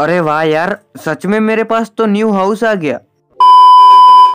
अरे वाह यार सच में मेरे पास तो न्यू हाउस आ गया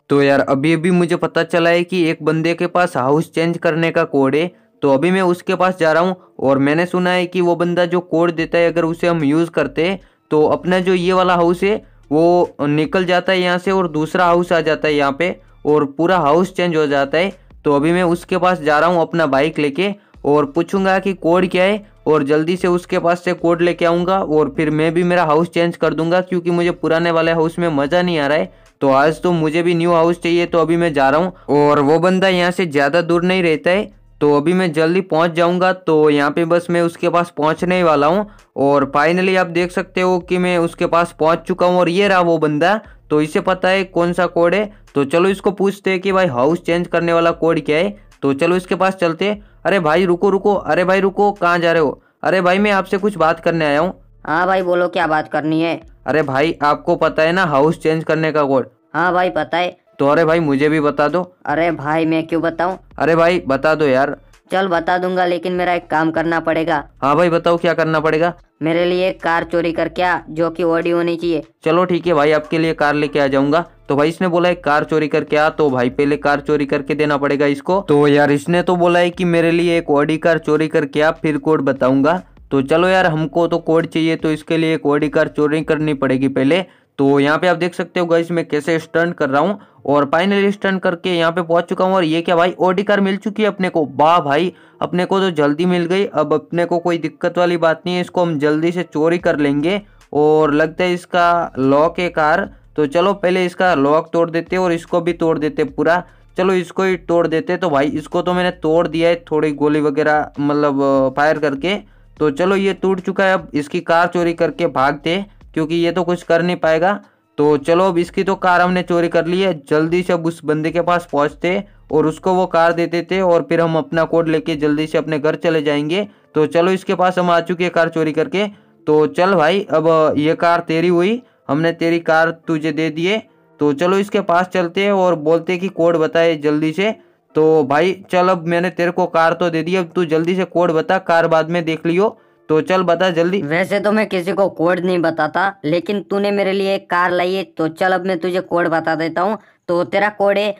तो यार अभी अभी मुझे पता चला है कि एक बंदे के पास हाउस चेंज करने का कोड है तो अभी मैं उसके पास जा रहा हूँ और मैंने सुना है कि वो बंदा जो कोड देता है अगर उसे हम यूज़ करते हैं तो अपना जो ये वाला हाउस है वो निकल जाता है यहाँ से और दूसरा हाउस आ जाता है यहाँ पे और पूरा हाउस चेंज हो जाता है तो अभी मैं उसके पास जा रहा हूँ अपना बाइक लेके और पूछूंगा कि कोड क्या है और जल्दी से उसके पास से कोड लेके आऊंगा और फिर मैं भी मेरा हाउस चेंज कर दूंगा क्योंकि मुझे पुराने वाले हाउस में मज़ा नहीं आ रहा है तो आज तो मुझे भी न्यू हाउस चाहिए तो अभी मैं जा रहा हूँ और वो बंदा यहाँ से ज़्यादा दूर नहीं रहता है तो अभी मैं जल्दी पहुंच जाऊंगा तो यहाँ पे बस मैं उसके पास पहुंचने ही वाला हूँ और फाइनली आप देख सकते हो कि मैं उसके पास पहुंच चुका हूँ और ये रहा वो बंदा तो इसे पता है कौन सा कोड है तो चलो इसको पूछते हैं कि भाई हाउस चेंज करने वाला कोड क्या है तो चलो इसके पास चलते हैं अरे भाई रुको रुको अरे भाई रुको कहाँ जा रहे हो अरे भाई मैं आपसे कुछ बात करने आया हूँ हाँ भाई बोलो क्या बात करनी है अरे भाई आपको पता है ना हाउस चेंज करने का कोड हाँ भाई पता है तो अरे भाई मुझे भी बता दो अरे भाई मैं क्यों बताऊँ अरे भाई बता दो यार चल बता दूंगा लेकिन मेरा एक काम करना पड़ेगा हाँ भाई बताओ क्या करना पड़ेगा मेरे लिए एक कार चोरी करके क्या जो कि ऑडी होनी चाहिए चलो ठीक है भाई आपके लिए कार लेके आ जाऊंगा तो भाई इसने बोला एक कार चोरी करके क्या तो भाई पहले कार चोरी करके देना पड़ेगा इसको तो यार इसने तो बोला है की मेरे लिए एक ऑडी कार चोरी करके क्या फिर कोड बताऊंगा तो चलो यार हमको तो कोड चाहिए तो इसके लिए एक ऑडी कार चोरी करनी पड़ेगी पहले तो यहाँ पे आप देख सकते हो गाइस मैं कैसे स्टंट कर रहा हूँ और फाइनली स्टंट करके यहाँ पे पहुंच चुका हूँ और ये क्या भाई ओडी कार मिल चुकी है अपने को वाह भाई अपने को तो जल्दी मिल गई अब अपने को कोई दिक्कत वाली बात नहीं है इसको हम जल्दी से चोरी कर लेंगे और लगता है इसका लॉक है कार तो चलो पहले इसका लॉक तोड़ देते और इसको भी तोड़ देते पूरा चलो इसको ही तोड़ देते तो भाई इसको तो मैंने तोड़ दिया है थोड़ी गोली वगैरह मतलब फायर करके तो चलो ये टूट चुका है अब इसकी कार चोरी करके भागते क्योंकि ये तो कुछ कर नहीं पाएगा तो चलो अब इसकी तो कार हमने चोरी कर ली है जल्दी से अब उस बंदे के पास पहुंचते और उसको वो कार देते थे और फिर हम अपना कोड लेके जल्दी से अपने घर चले जाएंगे तो चलो इसके पास हम आ चुके हैं कार चोरी करके तो चल भाई अब ये कार तेरी हुई हमने तेरी कार तुझे दे दिए तो चलो इसके पास चलते हैं और बोलते कि कोड बताए जल्दी से तो भाई चल अब मैंने तेरे को कार तो दे दी अब तू जल्दी से कोड बता कार बाद में देख लियो तो चल बता जल्दी वैसे तो मैं किसी को कोड नहीं बताता लेकिन तूने मेरे लिए एक कार लाई है तो चल अब मैं तुझे कोड बता देता हूँ तो तेरा कोड है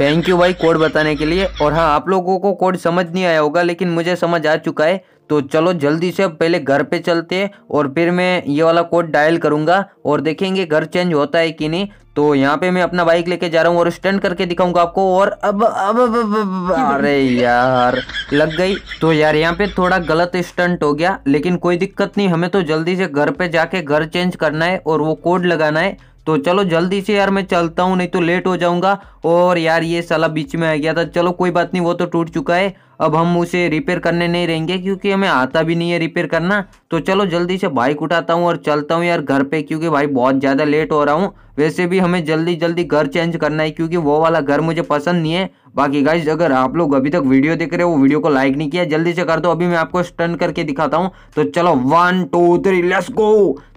थैंक यू भाई कोड बताने के लिए और हाँ आप लोगों को कोड समझ नहीं आया होगा लेकिन मुझे समझ आ चुका है तो चलो जल्दी से पहले घर पे चलते हैं और फिर मैं ये वाला कोड डायल करूंगा और देखेंगे घर चेंज होता है कि नहीं तो यहाँ पे मैं अपना बाइक लेके जा रहा हूँ और स्टैंड करके दिखाऊंगा आपको और अब अब, अब, अब, अब अरे यार लग गई तो यार यहाँ पे थोड़ा गलत स्टंट हो गया लेकिन कोई दिक्कत नहीं हमें तो जल्दी से घर पे जाके घर चेंज करना है और वो कोड लगाना है तो चलो जल्दी से यार मैं चलता हूँ नहीं तो लेट हो जाऊँगा और यार ये साला बीच में आ गया था चलो कोई बात नहीं वो तो टूट चुका है अब हम उसे रिपेयर करने नहीं रहेंगे क्योंकि हमें आता भी नहीं है रिपेयर करना तो चलो जल्दी से बाइक उठाता हूँ और चलता हूँ यार घर पे क्योंकि भाई बहुत ज़्यादा लेट हो रहा हूँ वैसे भी हमें जल्दी जल्दी घर चेंज करना है क्योंकि वो वाला घर मुझे पसंद नहीं है बाकी गाइज अगर आप लोग अभी तक वीडियो देख रहे हो वीडियो को लाइक नहीं किया जल्दी से कर दो अभी मैं आपको स्टंट करके दिखाता हूँ तो चलो one two three let's go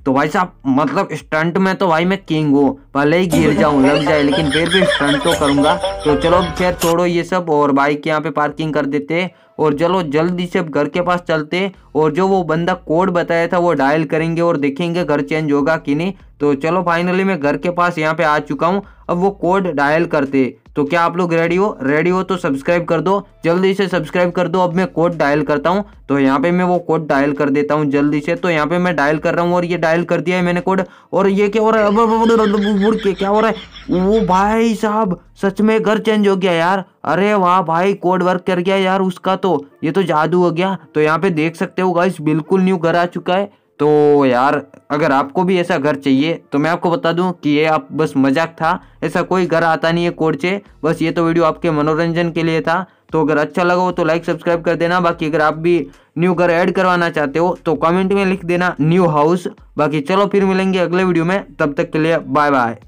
तो भाई साहब मतलब स्टंट में तो भाई मैं किंग हूँ भले ही गिर जाऊँ लग जाए लेकिन फिर भी स्टंट तो करूंगा तो चलो खैर छोड़ो ये सब और बाइक यहाँ पे पार्किंग कर देते और चलो जल्दी से घर के पास चलते और जो वो बंदा कोड बताया था वो डायल करेंगे और देखेंगे घर चेंज होगा कि नहीं तो चलो फाइनली मैं घर के पास यहाँ पे आ चुका हूँ अब वो कोड डायल करते तो क्या आप लोग रेडी हो रेडी हो तो सब्सक्राइब कर दो जल्दी से सब्सक्राइब कर दो अब मैं कोड डायल करता हूँ तो यहाँ पे मैं वो कोड डायल कर देता हूँ जल्दी से तो यहाँ पे मैं डायल कर रहा हूँ और ये डायल कर दिया है मैंने कोड और ये क्या हो रहा है क्या हो रहा है वो भाई साहब सच में घर चेंज हो गया यार अरे वाह भाई कोड वर्क कर गया यार उसका तो ये तो जादू हो गया तो यहाँ पे देख सकते हो गाइस बिल्कुल न्यू घर आ चुका है तो यार अगर आपको भी ऐसा घर चाहिए तो मैं आपको बता दूं कि ये आप बस मजाक था ऐसा कोई घर आता नहीं है कोर्चे बस ये तो वीडियो आपके मनोरंजन के लिए था तो अगर अच्छा लगा हो तो लाइक सब्सक्राइब कर देना बाकी अगर आप भी न्यू घर ऐड करवाना चाहते हो तो कमेंट में लिख देना न्यू हाउस बाकी चलो फिर मिलेंगे अगले वीडियो में तब तक के लिए बाय बाय